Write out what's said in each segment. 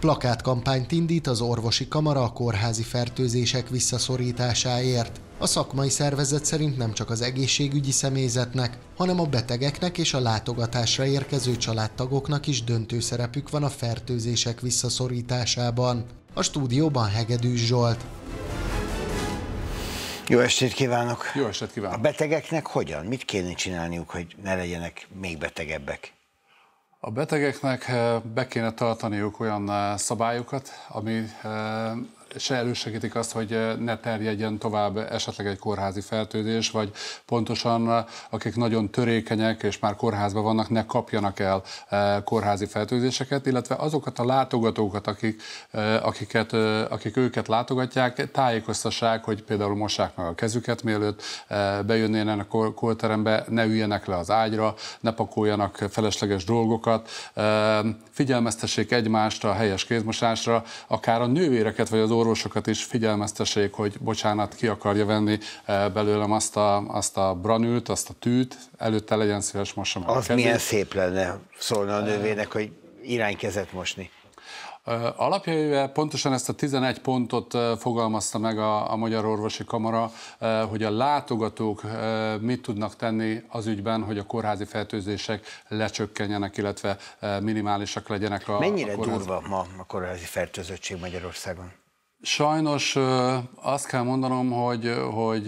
Plakátkampányt indít az orvosi kamara a kórházi fertőzések visszaszorításáért. A szakmai szervezet szerint nem csak az egészségügyi személyzetnek, hanem a betegeknek és a látogatásra érkező családtagoknak is döntő szerepük van a fertőzések visszaszorításában. A stúdióban Hegedűs Zsolt. Jó estét kívánok! Jó estét kívánok! A betegeknek hogyan? Mit kéne csinálniuk, hogy ne legyenek még betegebbek? A betegeknek eh, be kéne tartaniuk olyan eh, szabályokat, ami eh, se elősegítik azt, hogy eh, ne terjedjen tovább esetleg egy kórházi fertőzés, vagy pontosan eh, akik nagyon törékenyek és már kórházban vannak, ne kapjanak el eh, kórházi fertőzéseket, illetve azokat a látogatókat, akik, akiket, akik őket látogatják, tájékoztassák, hogy például mossák meg a kezüket, mielőtt bejönnének a kórterembe, ne üljenek le az ágyra, ne pakoljanak felesleges dolgokat, figyelmeztessék egymást a helyes kézmosásra, akár a nővéreket vagy az orvosokat is figyelmeztessék, hogy bocsánat, ki akarja venni eh, belőlem azt a, azt a branült, azt a tűt, előtte legyen szíves mossa meg Az milyen szép lenne szólna a eh. nővének, hogy iránykezet mosni. Eh, alapjaivel pontosan ezt a 11 pontot fogalmazta meg a, a Magyar Orvosi Kamara, hogy a látogatók mit tudnak tenni az ügyben, hogy a kórházi fertőzések lecsökkenjenek, illetve minimálisak legyenek a Mennyire a kórházi... durva ma a kórházi fertőzöttség Magyarországon? Sajnos azt kell mondanom, hogy, hogy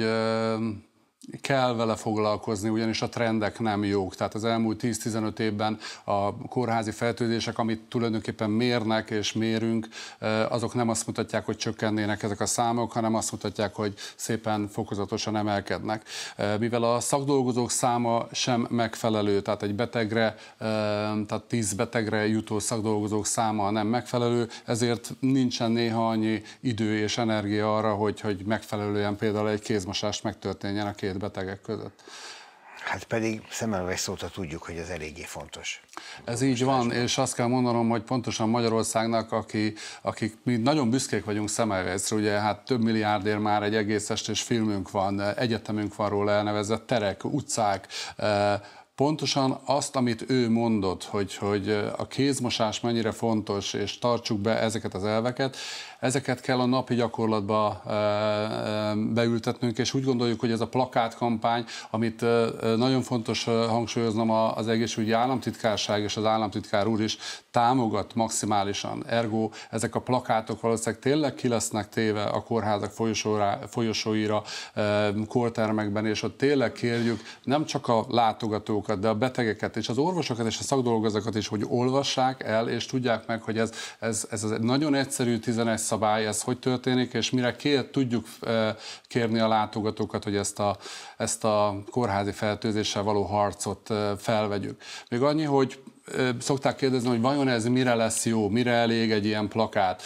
kell vele foglalkozni, ugyanis a trendek nem jók. Tehát az elmúlt 10-15 évben a kórházi fertőzések, amit tulajdonképpen mérnek és mérünk, eh, azok nem azt mutatják, hogy csökkennének ezek a számok, hanem azt mutatják, hogy szépen fokozatosan emelkednek. Eh, mivel a szakdolgozók száma sem megfelelő, tehát egy betegre, eh, tehát 10 betegre jutó szakdolgozók száma nem megfelelő, ezért nincsen néha annyi idő és energia arra, hogy, hogy megfelelően például egy kézmosást megtörténjen a kéz betegek között. Hát pedig szemelveg szóta tudjuk, hogy ez eléggé fontos. Ez így van, és azt kell mondanom, hogy pontosan Magyarországnak, aki, akik mi nagyon büszkék vagyunk szemelvegre, ugye hát több milliárdért már egy egész estés filmünk van, egyetemünk van róla elnevezett terek, utcák, pontosan azt, amit ő mondott, hogy, hogy a kézmosás mennyire fontos, és tartsuk be ezeket az elveket, Ezeket kell a napi gyakorlatba eh, eh, beültetnünk, és úgy gondoljuk, hogy ez a plakátkampány, amit eh, nagyon fontos hangsúlyoznom az egészségügyi államtitkárság és az államtitkár úr is támogat maximálisan. Ergo ezek a plakátok valószínűleg tényleg ki lesznek téve a kórházak folyosóra, folyosóira, kórtermekben, és ott tényleg kérjük nem csak a látogatókat, de a betegeket és az orvosokat és a szakdolgozókat is, hogy olvassák el, és tudják meg, hogy ez, ez, ez, ez egy nagyon egyszerű 11 jogszabály, ez hogy történik, és mire kér, tudjuk kérni a látogatókat, hogy ezt a, ezt a kórházi fertőzéssel való harcot felvegyük. Még annyi, hogy szokták kérdezni, hogy vajon ez mire lesz jó, mire elég egy ilyen plakát.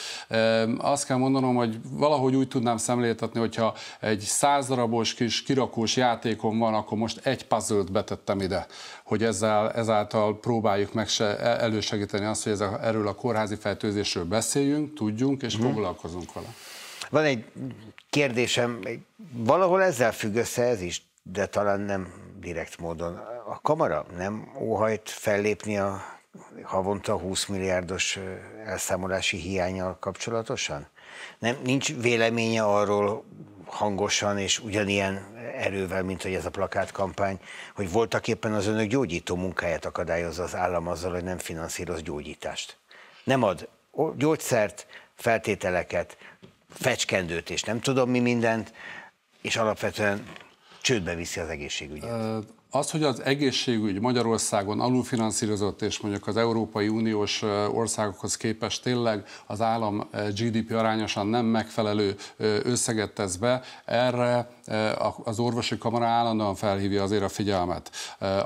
Azt kell mondanom, hogy valahogy úgy tudnám szemléltetni, hogyha egy száz darabos kis kirakós játékom van, akkor most egy puzzle betettem ide, hogy ezzel, ezáltal próbáljuk meg se, e, elősegíteni azt, hogy ez a, erről a kórházi fertőzésről beszéljünk, tudjunk és mhm. foglalkozunk vele. Van egy kérdésem, valahol ezzel függ össze ez is, de talán nem direkt módon a kamara nem óhajt fellépni a havonta 20 milliárdos elszámolási hiányal kapcsolatosan? Nem, nincs véleménye arról hangosan és ugyanilyen erővel, mint hogy ez a plakátkampány, hogy voltak éppen az önök gyógyító munkáját akadályozza az állam azzal, hogy nem finanszíroz gyógyítást. Nem ad gyógyszert, feltételeket, fecskendőt és nem tudom mi mindent, és alapvetően csődbe viszi az egészségügyet. Az, hogy az egészségügy Magyarországon alulfinanszírozott, és mondjuk az Európai Uniós országokhoz képest tényleg az állam GDP arányosan nem megfelelő összeget tesz be, erre az orvosi kamara állandóan felhívja azért a figyelmet.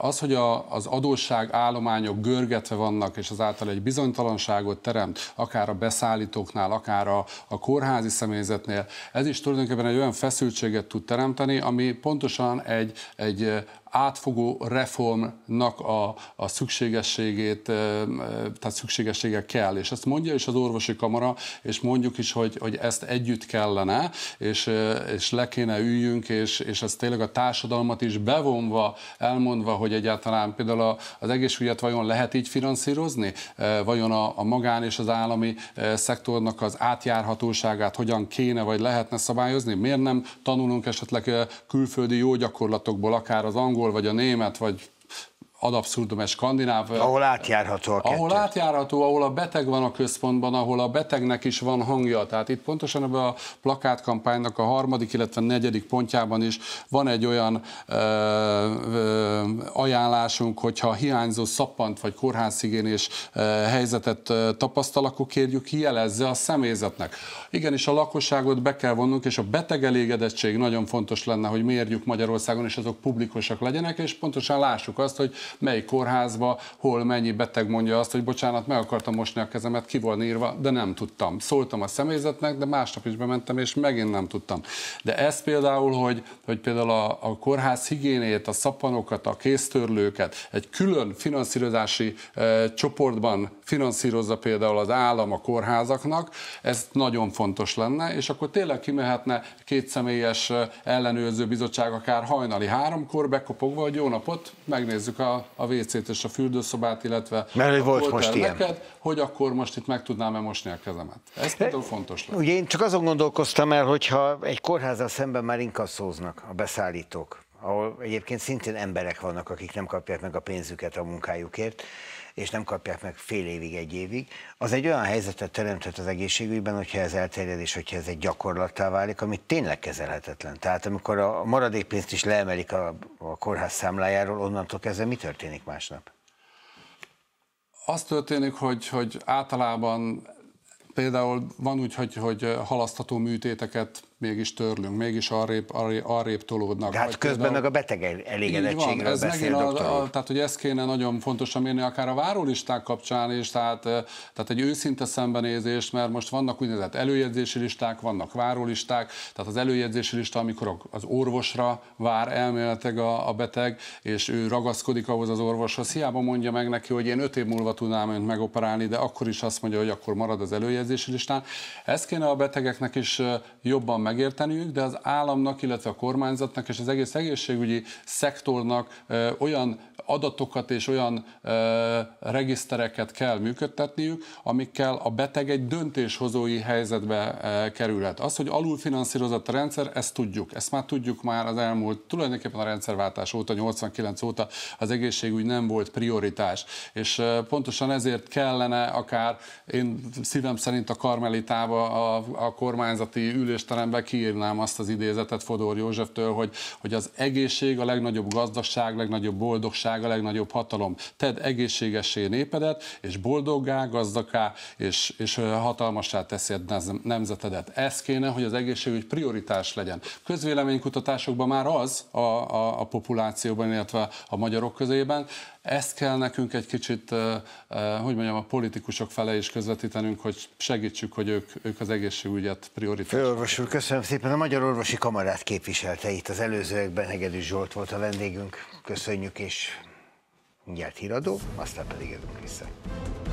Az, hogy a, az adósság állományok görgetve vannak, és azáltal egy bizonytalanságot teremt, akár a beszállítóknál, akár a, a kórházi személyzetnél, ez is tulajdonképpen egy olyan feszültséget tud teremteni, ami pontosan egy, egy átfogó reformnak a, a szükségességét, tehát szükségessége kell, és ezt mondja is az orvosi kamara, és mondjuk is, hogy, hogy ezt együtt kellene, és, és le kéne üljünk, és, és ez tényleg a társadalmat is bevonva, elmondva, hogy egyáltalán például az egészségügyet vajon lehet így finanszírozni, vajon a, a magán és az állami szektornak az átjárhatóságát hogyan kéne vagy lehetne szabályozni, miért nem tanulunk esetleg külföldi jó gyakorlatokból, akár az angol angol, vagy a német, vagy ad abszurdum egy skandináv... Ahol átjárható a kettő. Ahol átjárható, ahol a beteg van a központban, ahol a betegnek is van hangja. Tehát itt pontosan ebben a plakátkampánynak a harmadik, illetve negyedik pontjában is van egy olyan ö, ö, ajánlásunk, hogyha hiányzó szappant vagy kórházigénés helyzetet tapasztal, akkor kérjük ki jelezze a személyzetnek. Igenis a lakosságot be kell vonnunk, és a beteg elégedettség nagyon fontos lenne, hogy mérjük Magyarországon, és azok publikusak legyenek, és pontosan lássuk azt, hogy mely kórházba, hol mennyi beteg mondja azt, hogy bocsánat, meg akartam mosni a kezemet, ki van írva, de nem tudtam. Szóltam a személyzetnek, de másnap is bementem, és megint nem tudtam. De ez például, hogy, hogy például a, a kórház higiénét, a szappanokat, a kéztörlőket egy külön finanszírozási e, csoportban finanszírozza például az állam a kórházaknak, ez nagyon fontos lenne, és akkor tényleg kimehetne két személyes e, ellenőrző bizottság akár hajnali háromkor, bekopogva, hogy jó napot, megnézzük a a, a WC-t és a fürdőszobát, illetve Mert hogy volt most ilyen. Neked, hogy akkor most itt meg tudnám-e mosni a kezemet. Ez például fontos lesz. Ugye én csak azon gondolkoztam el, hogyha egy kórházzal szemben már inkasszóznak a beszállítók ahol egyébként szintén emberek vannak, akik nem kapják meg a pénzüket a munkájukért, és nem kapják meg fél évig, egy évig, az egy olyan helyzetet teremtett az egészségügyben, hogyha ez elterjed, és hogyha ez egy gyakorlattá válik, ami tényleg kezelhetetlen. Tehát amikor a maradék pénzt is leemelik a, a kórház számlájáról, onnantól kezdve mi történik másnap? Az történik, hogy, hogy általában például van úgy, hogy, hogy halasztható műtéteket mégis törlünk, mégis arrébb, arrébb, arrébb tolódnak. De hát közben például... meg a beteg elégedettségről ez beszél a, a, a, Tehát, hogy ezt kéne nagyon fontosan mérni, akár a várólisták kapcsán is, tehát, tehát egy őszinte szembenézés, mert most vannak úgynevezett előjegyzési listák, vannak várólisták, tehát az előjegyzési lista, amikor az orvosra vár elméletileg a, a beteg, és ő ragaszkodik ahhoz az orvoshoz, hiába mondja meg neki, hogy én öt év múlva tudnám önt megoperálni, de akkor is azt mondja, hogy akkor marad az előjegyzési listán. Ezt kéne a betegeknek is jobban meg megérteniük, de az államnak, illetve a kormányzatnak és az egész egészségügyi szektornak olyan adatokat és olyan regisztereket kell működtetniük, amikkel a beteg egy döntéshozói helyzetbe kerülhet. Az, hogy alulfinanszírozott a rendszer, ezt tudjuk. Ezt már tudjuk már az elmúlt, tulajdonképpen a rendszerváltás óta, 89 óta az egészségügy nem volt prioritás. És pontosan ezért kellene akár, én szívem szerint a karmelitába a, a kormányzati ülésterembe meg kiírnám azt az idézetet Fodor Józseftől, hogy, hogy az egészség a legnagyobb gazdaság, legnagyobb boldogság, a legnagyobb hatalom. Ted egészségessé népedet, és boldoggá, gazdaká, és, és hatalmassá teszi a nemzetedet. Ez kéne, hogy az egészségügy prioritás legyen. Közvéleménykutatásokban már az a, a, a populációban, illetve a magyarok közében, ezt kell nekünk egy kicsit, hogy mondjam, a politikusok fele is közvetítenünk, hogy segítsük, hogy ők, ők az egészségügyet prioritásra. Főorvos úr, köszönöm szépen. A Magyar Orvosi Kamarát képviselte itt az előzőekben, Hegedűs Zsolt volt a vendégünk. Köszönjük, és mindjárt híradó, aztán pedig jövünk vissza.